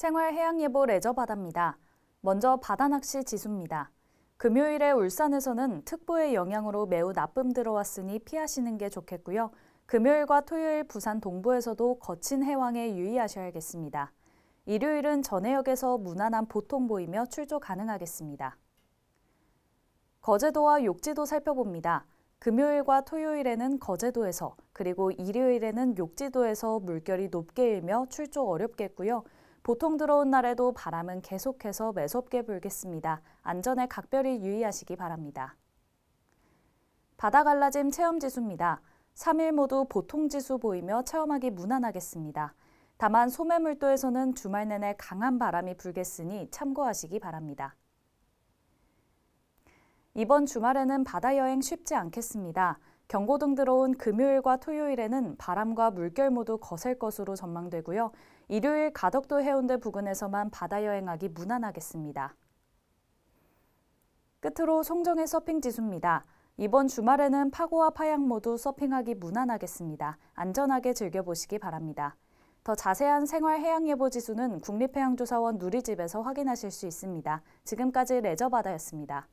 생활해양예보 레저바다입니다. 먼저 바다낚시 지수입니다. 금요일에 울산에서는 특보의 영향으로 매우 나쁨 들어왔으니 피하시는 게 좋겠고요. 금요일과 토요일 부산 동부에서도 거친 해왕에 유의하셔야겠습니다. 일요일은 전해역에서 무난한 보통 보이며 출조 가능하겠습니다. 거제도와 욕지도 살펴봅니다. 금요일과 토요일에는 거제도에서 그리고 일요일에는 욕지도에서 물결이 높게 일며 출조 어렵겠고요. 보통 들어온 날에도 바람은 계속해서 매섭게 불겠습니다. 안전에 각별히 유의하시기 바랍니다. 바다 갈라짐 체험 지수입니다. 3일 모두 보통 지수 보이며 체험하기 무난하겠습니다. 다만 소매물도에서는 주말 내내 강한 바람이 불겠으니 참고하시기 바랍니다. 이번 주말에는 바다 여행 쉽지 않겠습니다. 경고등 들어온 금요일과 토요일에는 바람과 물결 모두 거셀 것으로 전망되고요. 일요일 가덕도 해운대 부근에서만 바다 여행하기 무난하겠습니다. 끝으로 송정의 서핑 지수입니다. 이번 주말에는 파고와 파양 모두 서핑하기 무난하겠습니다. 안전하게 즐겨보시기 바랍니다. 더 자세한 생활 해양 예보 지수는 국립해양조사원 누리집에서 확인하실 수 있습니다. 지금까지 레저바다였습니다.